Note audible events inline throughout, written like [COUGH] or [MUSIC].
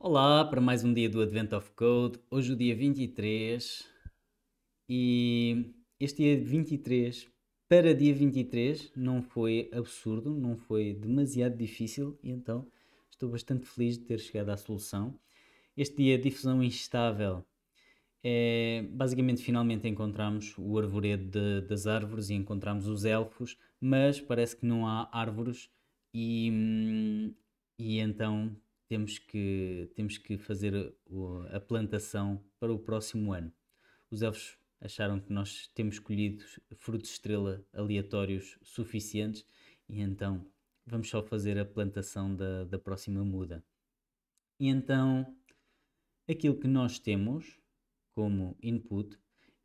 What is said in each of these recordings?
Olá para mais um dia do Advent of Code. Hoje o dia 23 e este dia 23 para dia 23 não foi absurdo, não foi demasiado difícil e então estou bastante feliz de ter chegado à solução. Este dia difusão instável é basicamente finalmente encontramos o arvoredo de, das árvores e encontramos os elfos, mas parece que não há árvores e, hum, e então temos que, temos que fazer a plantação para o próximo ano. Os elfos acharam que nós temos colhido frutos estrela aleatórios suficientes e então vamos só fazer a plantação da, da próxima muda. E então aquilo que nós temos como input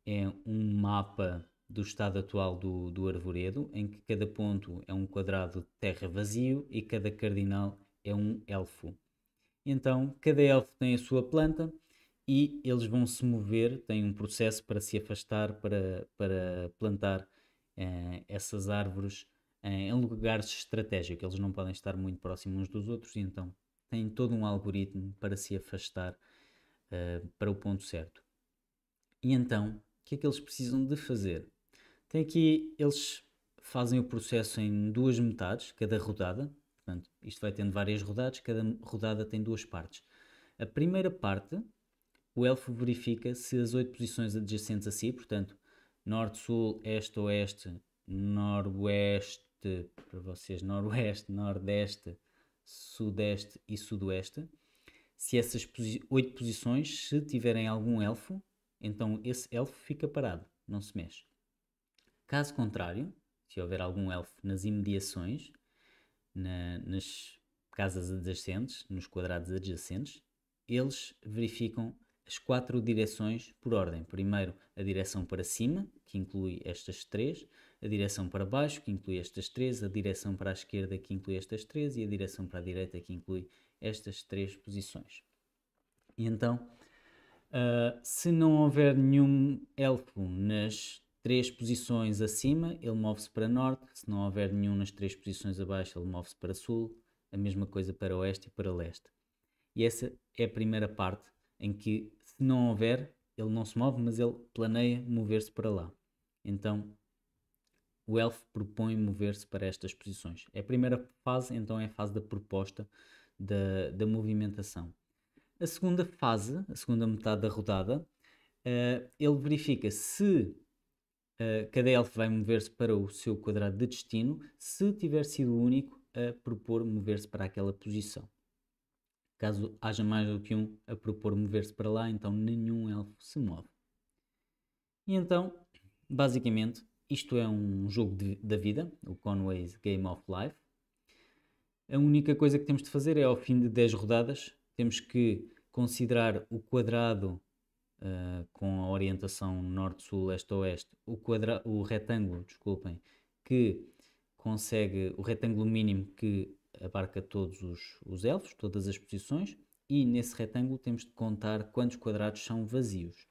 é um mapa do estado atual do, do arvoredo, em que cada ponto é um quadrado de terra vazio e cada cardinal é um elfo. Então, cada elfo tem a sua planta e eles vão se mover, tem um processo para se afastar, para, para plantar eh, essas árvores eh, em lugares estratégicos. Eles não podem estar muito próximos uns dos outros e então tem todo um algoritmo para se afastar eh, para o ponto certo. E então, o que é que eles precisam de fazer? Tem aqui, eles fazem o processo em duas metades, cada rodada, Portanto, isto vai tendo várias rodadas, cada rodada tem duas partes. A primeira parte, o elfo verifica se as oito posições adjacentes a si, portanto, norte, sul, este, oeste, noroeste, para vocês, noroeste, nordeste, sudeste e sudoeste, se essas oito posições, se tiverem algum elfo, então esse elfo fica parado, não se mexe. Caso contrário, se houver algum elfo nas imediações, na, nas casas adjacentes, nos quadrados adjacentes, eles verificam as quatro direções por ordem. Primeiro, a direção para cima, que inclui estas três, a direção para baixo, que inclui estas três, a direção para a esquerda, que inclui estas três, e a direção para a direita, que inclui estas três posições. E então, uh, se não houver nenhum elfo nas três posições acima, ele move-se para norte, se não houver nenhum nas três posições abaixo, ele move-se para sul, a mesma coisa para oeste e para leste. E essa é a primeira parte em que, se não houver, ele não se move, mas ele planeia mover-se para lá. Então, o elfo propõe mover-se para estas posições. É a primeira fase, então, é a fase da proposta da, da movimentação. A segunda fase, a segunda metade da rodada, uh, ele verifica se cada elfo vai mover-se para o seu quadrado de destino se tiver sido o único a propor mover-se para aquela posição. Caso haja mais do que um a propor mover-se para lá, então nenhum elfo se move. E então, basicamente, isto é um jogo de, da vida, o Conway's Game of Life. A única coisa que temos de fazer é, ao fim de 10 rodadas, temos que considerar o quadrado uh, com orientação norte-sul, leste-oeste, o, quadra... o retângulo, desculpem, que consegue, o retângulo mínimo que abarca todos os, os elfos, todas as posições, e nesse retângulo temos de contar quantos quadrados são vazios.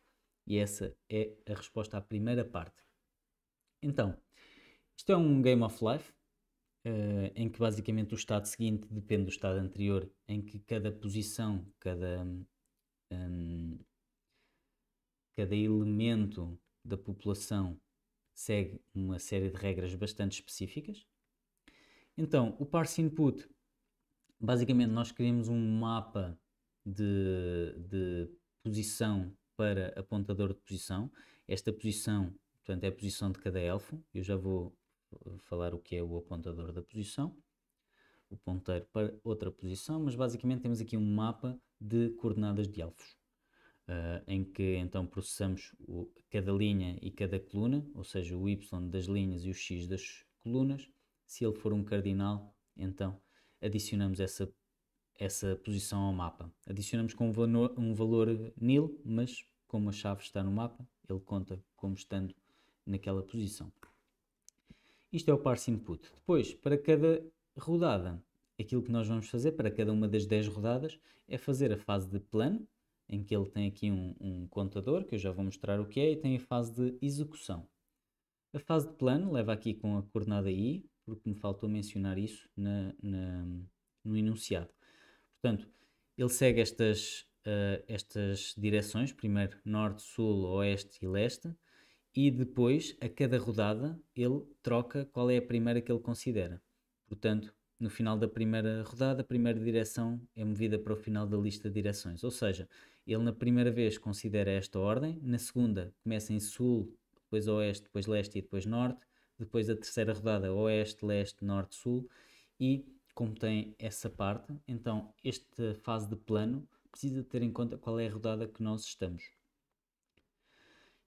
E essa é a resposta à primeira parte. Então, isto é um Game of Life, Uh, em que basicamente o estado seguinte depende do estado anterior, em que cada posição, cada um, cada elemento da população segue uma série de regras bastante específicas. Então, o parse input, basicamente nós criamos um mapa de, de posição para apontador de posição. Esta posição, portanto, é a posição de cada elfo. Eu já vou eh, falar o que é o apontador da posição. O ponteiro para outra posição, mas basicamente temos aqui um mapa de coordenadas de elfos uh, em que então processamos o, cada linha e cada coluna, ou seja, o y das linhas e o x das colunas. Se ele for um cardinal, então adicionamos essa, essa posição ao mapa. Adicionamos com um valor, um valor nil, mas como a chave está no mapa, ele conta como estando naquela posição. Isto é o parse input. Depois, para cada rodada, aquilo que nós vamos fazer para cada uma das 10 rodadas é fazer a fase de plano, em que ele tem aqui um, um contador, que eu já vou mostrar o que é, e tem a fase de execução. A fase de plano leva aqui com a coordenada i, porque me faltou mencionar isso na, na, no enunciado. Portanto, ele segue estas, uh, estas direções, primeiro norte, sul, oeste e leste, e depois, a cada rodada, ele troca qual é a primeira que ele considera. Portanto, no final da primeira rodada, a primeira direção é movida para o final da lista de direções. Ou seja, ele, na primeira vez, considera esta ordem, na segunda, começa em sul, depois oeste, depois leste e depois norte, depois a terceira rodada, oeste, leste, norte, sul, e como tem essa parte, então esta fase de plano precisa ter em conta qual é a rodada que nós estamos.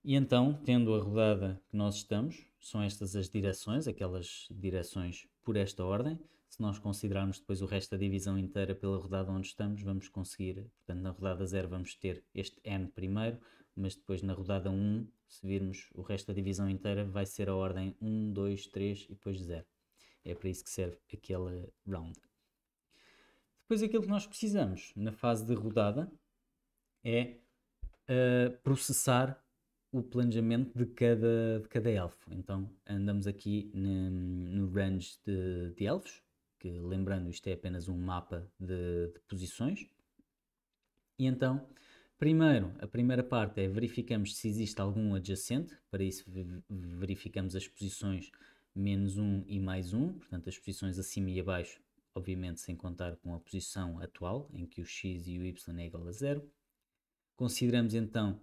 E então, tendo a rodada que nós estamos, são estas as direções, aquelas direções por esta ordem, se nós considerarmos depois o resto da divisão inteira pela rodada onde estamos, vamos conseguir, portanto, na rodada 0 vamos ter este N primeiro, mas depois na rodada 1, se virmos o resto da divisão inteira, vai ser a ordem 1, 2, 3 e depois 0. É para isso que serve aquela round. Depois aquilo que nós precisamos na fase de rodada é uh, processar o planejamento de cada, de cada elfo. Então andamos aqui no, no range de, de elfos que lembrando isto é apenas um mapa de, de posições. E então, primeiro, a primeira parte é verificamos se existe algum adjacente, para isso verificamos as posições menos 1 um e mais 1, um, portanto as posições acima e abaixo, obviamente sem contar com a posição atual, em que o x e o y é igual a zero. Consideramos então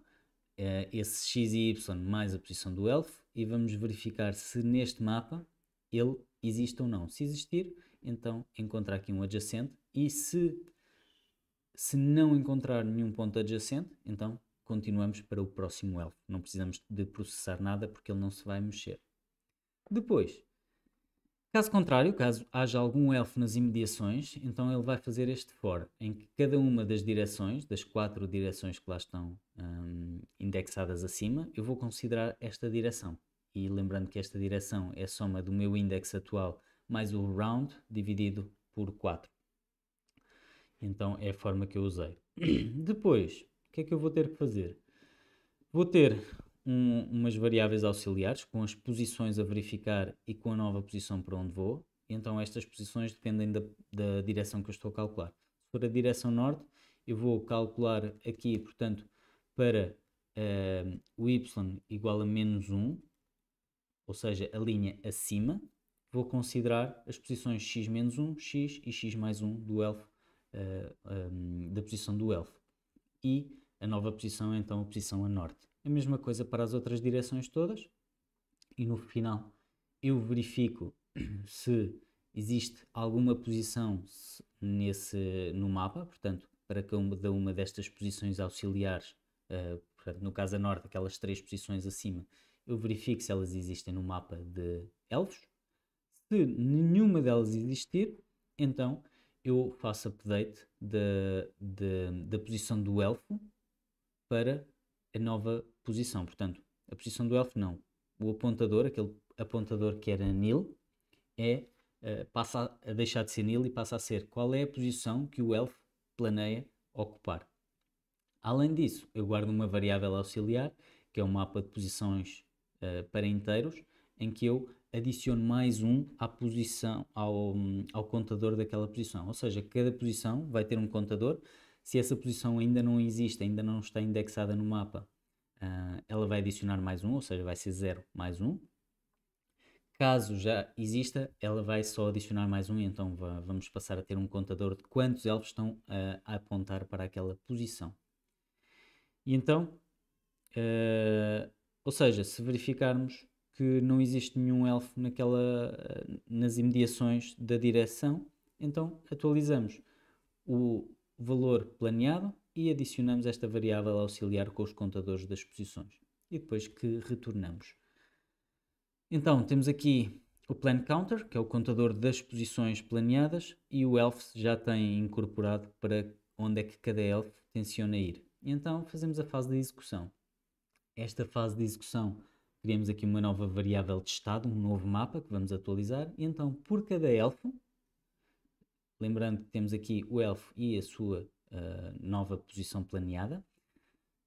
eh, esse x e y mais a posição do elfo e vamos verificar se neste mapa ele existe ou não. Se existir, então encontrar aqui um adjacente e se, se não encontrar nenhum ponto adjacente, então continuamos para o próximo elfo. Não precisamos de processar nada porque ele não se vai mexer. Depois, caso contrário, caso haja algum elfo nas imediações, então ele vai fazer este for, em que cada uma das direções, das quatro direções que lá estão hum, indexadas acima, eu vou considerar esta direção e lembrando que esta direção é soma do meu index atual mais o round dividido por 4. Então é a forma que eu usei. [CLEARS THROAT] Depois, o que é que eu vou ter que fazer? Vou ter um, umas variáveis auxiliares com as posições a verificar e com a nova posição para onde vou. Então estas posições dependem da, da direção que eu estou a calcular. Se for a direção norte, eu vou calcular aqui, portanto, para uh, o y igual a menos 1, ou seja, a linha acima, vou considerar as posições x menos 1, x e x mais 1 do elf uh, eh, um, ehm, da posição do elfo. E a nova posição é então a posição a norte. A mesma coisa para as outras direções todas. E no final eu verifico [COUGHS] se existe alguma posição nesse, no mapa, portanto, para cada uma destas posições auxiliares, uh, portanto, no caso a norte, aquelas três posições acima, eu verifico se elas existem no mapa de elfos. Se nenhuma delas existir, então eu faço update da posição do elfo para a nova posição. Portanto, a posição do elfo não. O apontador, aquele apontador que era nil, é, uh, passa a deixar de ser nil e passa a ser qual é a posição que o elfo planeia ocupar. Além disso, eu guardo uma variável auxiliar, que é o um mapa de posições eh, para inteiros, em que eu adiciono mais um à posição, ao, ao contador daquela posição. Ou seja, cada posição vai ter um contador. Se essa posição ainda não existe, ainda não está indexada no mapa, uh, ela vai adicionar mais um, ou seja, vai ser zero mais Um. Caso já exista, ela vai só adicionar mais um, então vamos passar a ter um contador de quantos elfos estão eh, a apontar para aquela posição. E então, uh, ou seja, se verificarmos que não existe nenhum elfo naquela, eh, nas imediações da direção, então atualizamos o valor planeado e adicionamos esta variável auxiliar com os contadores das posições e depois que retornamos. Então temos aqui o plan counter, que é o contador das posições planeadas e o elf já tem incorporado para onde é que cada elf tenciona ir. E então fazemos a fase da execução esta fase de execução, criamos aqui uma nova variável de estado, um novo mapa que vamos atualizar. E então, por cada elfo, lembrando que temos aqui o elfo e a sua uh, nova posição planeada,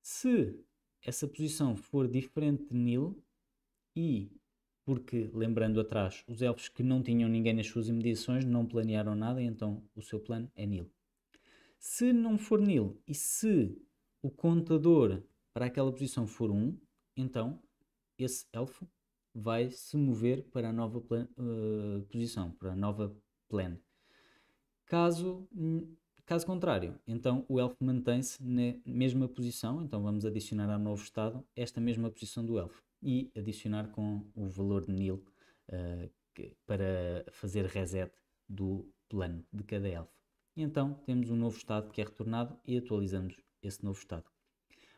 se essa posição for diferente de nil e porque, lembrando atrás, os elfos que não tinham ninguém nas suas imediações não planearam nada, então o seu plano é nil. Se não for nil e se o contador para aquela posição for 1, então esse elfo vai se mover para a nova plan, uh, posição, para a nova plan. Caso, hum, caso contrário, então o elfo mantém-se na mesma posição, então vamos adicionar ao novo estado esta mesma posição do elfo e adicionar com o valor de nil uh, eh, que, para fazer reset do plano de cada elfo. E então temos um novo estado que é retornado e atualizamos esse novo estado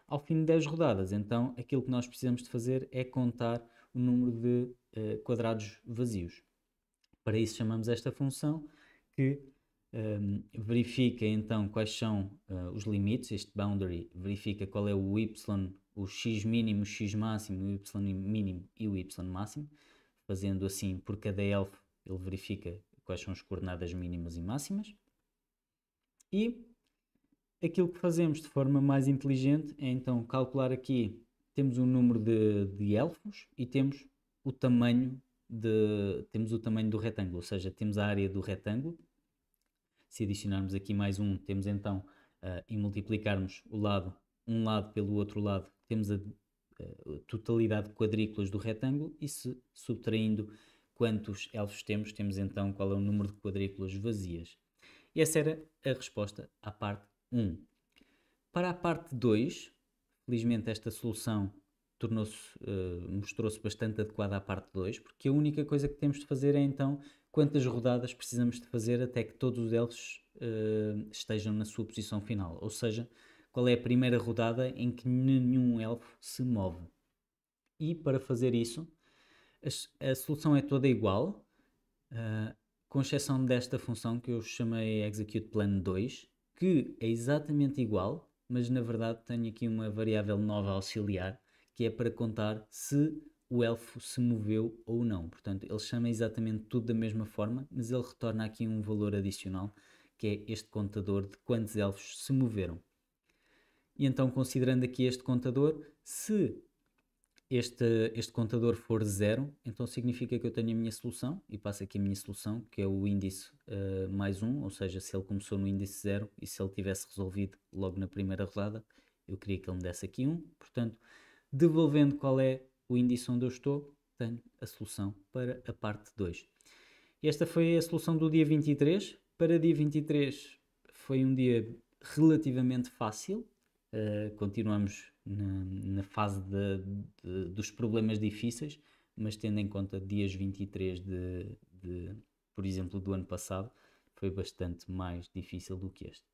ao fim de 10 rodadas. Então, aquilo que nós precisamos de fazer é contar o número de uh, quadrados vazios. Para isso chamamos esta função que um, ehm, verifica então quais são uh, os limites, este boundary verifica qual é o y, o x mínimo, o x máximo, o y mínimo e o y máximo, fazendo assim por cada elfo ele verifica quais são as coordenadas mínimas e máximas. E Aquilo que fazemos de forma mais inteligente é então calcular aqui, temos o um número de, de elfos e temos o tamanho de, temos o tamanho do retângulo, ou seja, temos a área do retângulo. Se adicionarmos aqui mais um, temos então uh, e multiplicarmos o lado, um lado pelo outro lado, temos eh, a totalidade de quadrículas do retângulo e se subtraindo quantos elfos temos, temos então qual é o número de quadrículas vazias. E essa era a resposta à parte 1. Para a parte 2, felizmente esta solução tornou-se, uh, mostrou-se bastante adequada à parte 2, porque a única coisa que temos de fazer é então quantas rodadas precisamos de fazer até que todos os uh, estejam na sua posição final, ou seja, qual é a primeira rodada em que nenhum elfo se move. E para fazer isso, a, a solução é toda igual, uh, com exceção desta função que eu chamei Execute Plan 2, que é exatamente igual, mas na verdade tenho aqui uma variável nova auxiliar, que é para contar se o elfo se moveu ou não. Portanto, ele chama exatamente tudo da mesma forma, mas ele retorna aqui um valor adicional, que é este contador de quantos elfos se moveram. E então, considerando aqui este contador, se este, este contador for zero, então significa que eu tenho a minha solução, e passo aqui a minha solução, que é o índice uh, mais 1, um, ou seja, se ele começou no índice 0 e se ele tivesse resolvido logo na primeira rodada, eu queria que ele me desse aqui 1. Um. Portanto, devolvendo qual é o índice onde eu estou, tenho a solução para a parte 2. Esta foi a solução do dia 23. Para dia 23 foi um dia relativamente fácil, uh, continuamos na, na fase de, de, dos problemas difíceis, mas tendo em conta dias 23 de, de, por exemplo, do ano passado, foi bastante mais difícil do que este.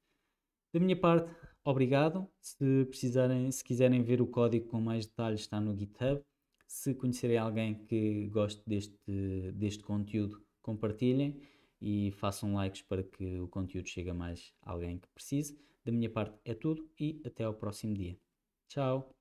Da minha parte, obrigado. Se precisarem, se quiserem ver o código com mais detalhes, está no GitHub. Se conhecerem alguém que goste deste, deste conteúdo, compartilhem e façam likes para que o conteúdo chegue a mais alguém que precise. Da minha parte é tudo e até ao próximo dia. So